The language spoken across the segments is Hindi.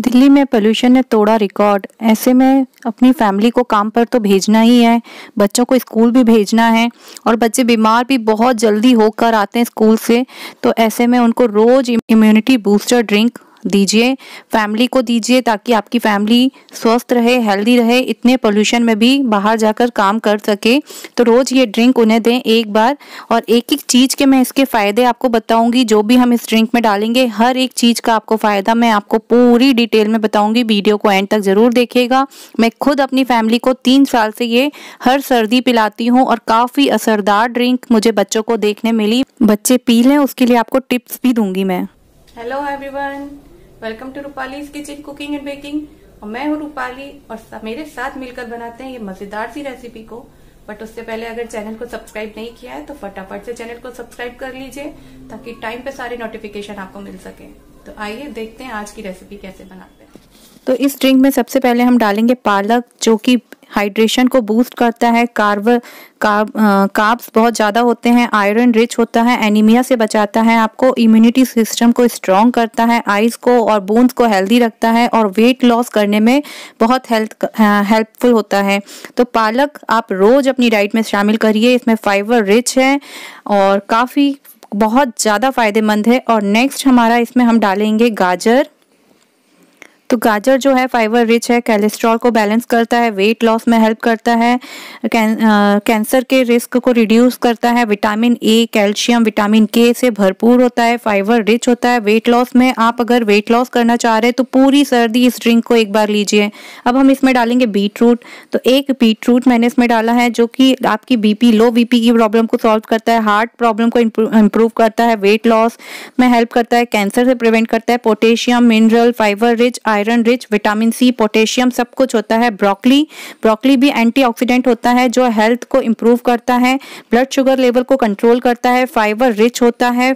दिल्ली में पोल्यूशन ने तोड़ा रिकॉर्ड ऐसे में अपनी फैमिली को काम पर तो भेजना ही है बच्चों को स्कूल भी भेजना है और बच्चे बीमार भी बहुत जल्दी होकर आते हैं स्कूल से तो ऐसे में उनको रोज़ इम्यूनिटी बूस्टर ड्रिंक दीजिए फैमिली को दीजिए ताकि आपकी फैमिली स्वस्थ रहे हेल्दी रहे इतने पोल्यूशन में भी बाहर जाकर काम कर सके तो रोज़ ये ड्रिंक उन्हें दें एक बार और एक एक चीज़ के मैं इसके फ़ायदे आपको बताऊंगी जो भी हम इस ड्रिंक में डालेंगे हर एक चीज़ का आपको फ़ायदा मैं आपको पूरी डिटेल में बताऊंगी वीडियो को एंड तक ज़रूर देखेगा मैं खुद अपनी फैमिली को तीन साल से ये हर सर्दी पिलाती हूँ और काफ़ी असरदार ड्रिंक मुझे बच्चों को देखने मिली बच्चे पी लें उसके लिए आपको टिप्स भी दूंगी मैं hello everyone welcome to Rupali's kitchen cooking and baking और मैं हूँ रूपाली और मेरे साथ मिलकर बनाते हैं ये मजेदार सी रेसिपी को बट उससे पहले अगर चैनल को सब्सक्राइब नहीं किया है तो फटाफट से चैनल को सब्सक्राइब कर लीजिए ताकि टाइम पे सारे नोटिफिकेशन आपको मिल सके तो आइए देखते हैं आज की रेसिपी कैसे बनाते हैं तो इस ड्रिंक में सबसे पहले हम डालेंगे पालक जो कि हाइड्रेशन को बूस्ट करता है कार्ब कार्ब कार्ब्स बहुत ज़्यादा होते हैं आयरन रिच होता है एनीमिया से बचाता है आपको इम्यूनिटी सिस्टम को स्ट्रॉन्ग करता है आइज़ को और बोन्स को हेल्दी रखता है और वेट लॉस करने में बहुत हेल्थ हेल्पफुल होता है तो पालक आप रोज़ अपनी डाइट में शामिल करिए इसमें फाइबर रिच है और काफ़ी बहुत ज़्यादा फ़ायदेमंद है और नेक्स्ट हमारा इसमें हम डालेंगे गाजर तो गाजर जो है फाइबर रिच है कैलेस्ट्रॉल को बैलेंस करता है वेट लॉस में हेल्प करता है कैं, आ, कैंसर के रिस्क को रिड्यूस करता है विटामिन ए कैल्शियम विटामिन के से भरपूर होता है फाइबर रिच होता है वेट लॉस में आप अगर वेट लॉस करना चाह रहे हैं तो पूरी सर्दी इस ड्रिंक को एक बार लीजिए अब हम इसमें डालेंगे बीट रूट तो एक बीट रूट मैंने इसमें डाला है जो कि आपकी बीपी लो बीपी की प्रॉब्लम को सॉल्व करता है हार्ट प्रॉब्लम को इम्प्रूव करता है वेट लॉस में हेल्प करता है कैंसर से प्रिवेंट करता है potassium mineral fibre rich iron rich vitamin C potassium सब कुछ होता है ब्रोकली ब्रोकली भी एंटीऑक्सीडेंट होता है जो हेल्थ को इम्प्रूव करता है ब्लड शुगर लेवल को कंट्रोल करता है फाइबर रिच होता है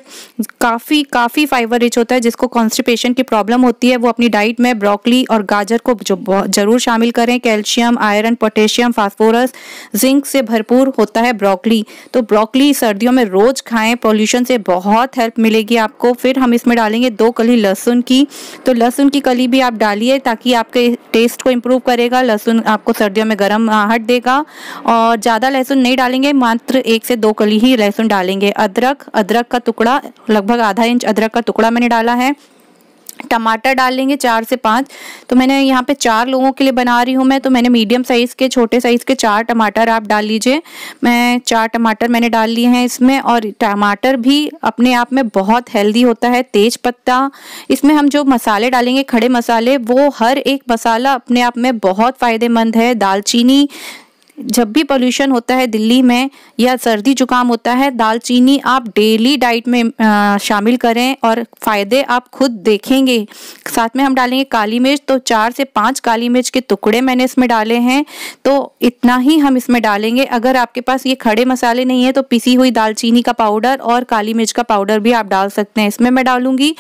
काफ़ी काफ़ी फाइबर रिच होता है जिसको कॉन्स्टिपेशन की प्रॉब्लम होती है वो अपनी डाइट में ब्रोकली और गाजर को जरूर शामिल करें calcium iron potassium phosphorus zinc से भरपूर होता है ब्रोकली तो ब्रोकली सर्दियों में रोज़ खाएं पोल्यूशन से बहुत हेल्प मिलेगी आपको फिर हम इसमें डालेंगे दो कली लहसुन की तो लहसुन की कली भी आप डालिए ताकि आपके टेस्ट को इम्प्रूव करेगा लहसुन आपको सर्दियों में गर्म आहट देगा और ज़्यादा लहसुन नहीं डालेंगे मात्र एक से दो कली ही लहसुन डालेंगे अदरक अदरक का टुकड़ा लगभग आधा इंच अदरक का टुकड़ा मैंने डाला है टमाटर डाल लेंगे चार से पाँच तो मैंने यहाँ पे चार लोगों के लिए बना रही हूँ मैं तो मैंने मीडियम साइज़ के छोटे साइज़ के चार टमाटर आप डाल लीजिए मैं चार टमाटर मैंने डाल लिए हैं इसमें और टमाटर भी अपने आप में बहुत हेल्दी होता है तेज पत्ता इसमें हम जो मसाले डालेंगे खड़े मसाले वो हर एक मसाला अपने आप में बहुत फ़ायदेमंद है दालचीनी जब भी पोल्यूशन होता है दिल्ली में या सर्दी जुकाम होता है दालचीनी आप डेली डाइट में शामिल करें और फ़ायदे आप खुद देखेंगे साथ में हम डालेंगे काली मिर्च तो चार से पांच काली मिर्च के टुकड़े मैंने इसमें डाले हैं तो इतना ही हम इसमें डालेंगे अगर आपके पास ये खड़े मसाले नहीं है तो पिसी हुई दालचीनी का पाउडर और काली मिर्च का पाउडर भी आप डाल सकते हैं इसमें मैं डालूंगी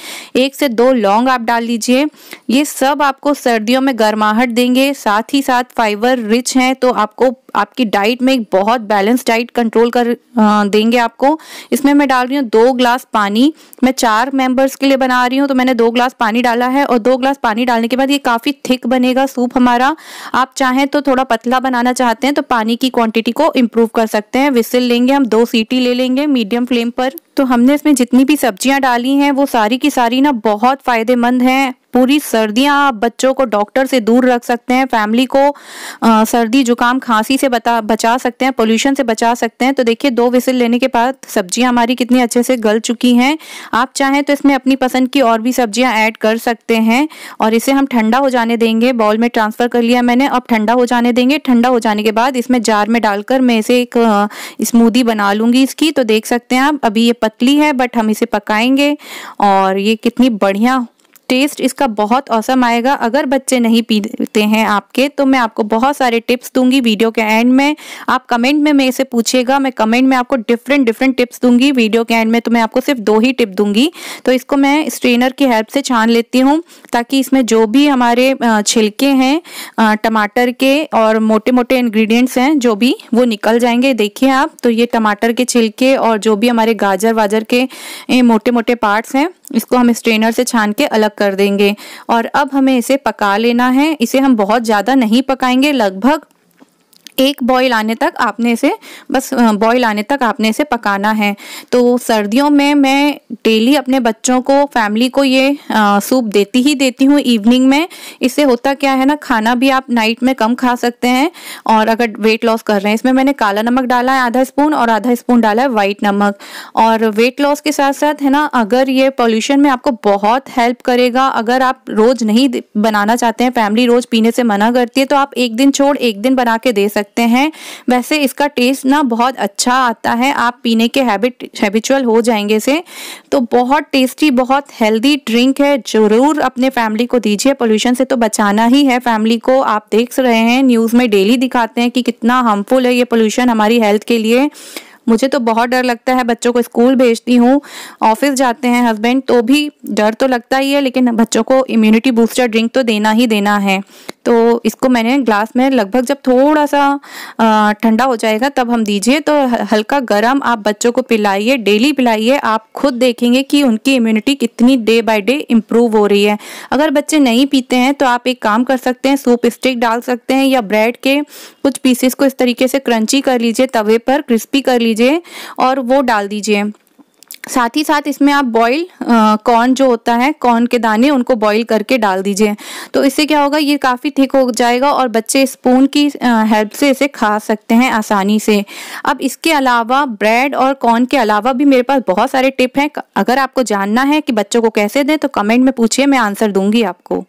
एक से दो लौंग आप डाल लीजिए ये सब आपको सर्दियों में गर्माहट देंगे साथ ही साथ फाइबर रिच हैं तो आपको आपकी डाइट में एक बहुत बैलेंस डाइट कंट्रोल कर देंगे आपको इसमें मैं डाल रही हूँ दो ग्लास पानी मैं चार मेंबर्स के लिए बना रही हूँ तो मैंने दो ग्लास पानी डाला है और दो ग्लास पानी डालने के बाद ये काफ़ी थिक बनेगा सूप हमारा आप चाहें तो थोड़ा पतला बनाना चाहते हैं तो पानी की क्वांटिटी को इम्प्रूव कर सकते हैं विसिल लेंगे हम दो सीटी ले लेंगे मीडियम फ्लेम पर तो हमने इसमें जितनी भी सब्जियां डाली हैं वो सारी की सारी ना बहुत फ़ायदेमंद हैं पूरी सर्दियां आप बच्चों को डॉक्टर से दूर रख सकते हैं फैमिली को आ, सर्दी जुकाम खांसी से बता बचा सकते हैं पोल्यूशन से बचा सकते हैं तो देखिए दो विसिल लेने के बाद सब्जियां हमारी कितनी अच्छे से गल चुकी हैं आप चाहें तो इसमें अपनी पसंद की और भी सब्जियां ऐड कर सकते हैं और इसे हम ठंडा हो जाने देंगे बॉल में ट्रांसफ़र कर लिया मैंने अब ठंडा हो जाने देंगे ठंडा हो जाने के बाद इसमें जार में डालकर मैं इसे एक स्मूदी बना लूँगी इसकी तो देख सकते हैं आप अभी ये पतली है बट हम इसे पकाएंगे और ये कितनी बढ़िया टेस्ट इसका बहुत औसम आएगा अगर बच्चे नहीं पीते हैं आपके तो मैं आपको बहुत सारे टिप्स दूंगी वीडियो के एंड में आप कमेंट में मेरे से पूछेगा मैं कमेंट में आपको डिफरेंट डिफरेंट टिप्स दूंगी वीडियो के एंड में तो मैं आपको सिर्फ दो ही टिप दूंगी तो इसको मैं स्ट्रेनर की हेल्प से छान लेती हूँ ताकि इसमें जो भी हमारे छिलके हैं टमाटर के और मोटे मोटे इन्ग्रीडियंट्स हैं जो भी वो निकल जाएंगे देखिए आप तो ये टमाटर के छिलके और जो भी हमारे गाजर वाजर के मोटे मोटे पार्ट्स हैं इसको हम स्ट्रेनर से छान के अलग कर देंगे और अब हमें इसे पका लेना है इसे हम बहुत ज़्यादा नहीं पकाएंगे लगभग एक बॉईल आने तक आपने इसे बस बॉईल आने तक आपने इसे पकाना है तो सर्दियों में मैं डेली अपने बच्चों को फैमिली को ये सूप देती ही देती हूँ इवनिंग में इससे होता क्या है ना खाना भी आप नाइट में कम खा सकते हैं और अगर वेट लॉस कर रहे हैं इसमें मैंने काला नमक डाला है आधा स्पून और आधा स्पून डाला है वाइट नमक और वेट लॉस के साथ साथ है ना अगर ये पॉल्यूशन में आपको बहुत हेल्प करेगा अगर आप रोज़ नहीं बनाना चाहते हैं फैमिली रोज़ पीने से मना करती है तो आप एक दिन छोड़ एक दिन बना के दे सकते सकते हैं वैसे इसका टेस्ट ना बहुत अच्छा आता है आप पीने के हैबिट हैबिचुअल हो जाएंगे इसे तो बहुत टेस्टी बहुत हेल्दी ड्रिंक है ज़रूर अपने फैमिली को दीजिए पोल्यूशन से तो बचाना ही है फैमिली को आप देख रहे हैं न्यूज़ में डेली दिखाते हैं कि कितना हार्मफुल है ये पोल्यूशन हमारी हेल्थ के लिए मुझे तो बहुत डर लगता है बच्चों को स्कूल भेजती हूँ ऑफिस जाते हैं हस्बैंड तो भी डर तो लगता ही है लेकिन बच्चों को इम्यूनिटी बूस्टर ड्रिंक तो देना ही देना है तो इसको मैंने ग्लास में लगभग जब थोड़ा सा ठंडा हो जाएगा तब हम दीजिए तो हल्का गर्म आप बच्चों को पिलाइए डेली पिलाइए आप खुद देखेंगे कि उनकी इम्यूनिटी कितनी डे बाय डे इम्प्रूव हो रही है अगर बच्चे नहीं पीते हैं तो आप एक काम कर सकते हैं सूप स्टिक डाल सकते हैं या ब्रेड के कुछ पीसेस को इस तरीके से क्रंची कर लीजिए तवे पर क्रिस्पी कर लीजिए लीजिए और वो डाल दीजिए साथ ही साथ इसमें आप बॉईल कॉर्न जो होता है कॉर्न के दाने उनको बॉईल करके डाल दीजिए तो इससे क्या होगा ये काफ़ी थिक हो जाएगा और बच्चे स्पून की हेल्प से इसे खा सकते हैं आसानी से अब इसके अलावा ब्रेड और कॉर्न के अलावा भी मेरे पास बहुत सारे टिप हैं अगर आपको जानना है कि बच्चों को कैसे दें तो कमेंट में पूछिए मैं आंसर दूंगी आपको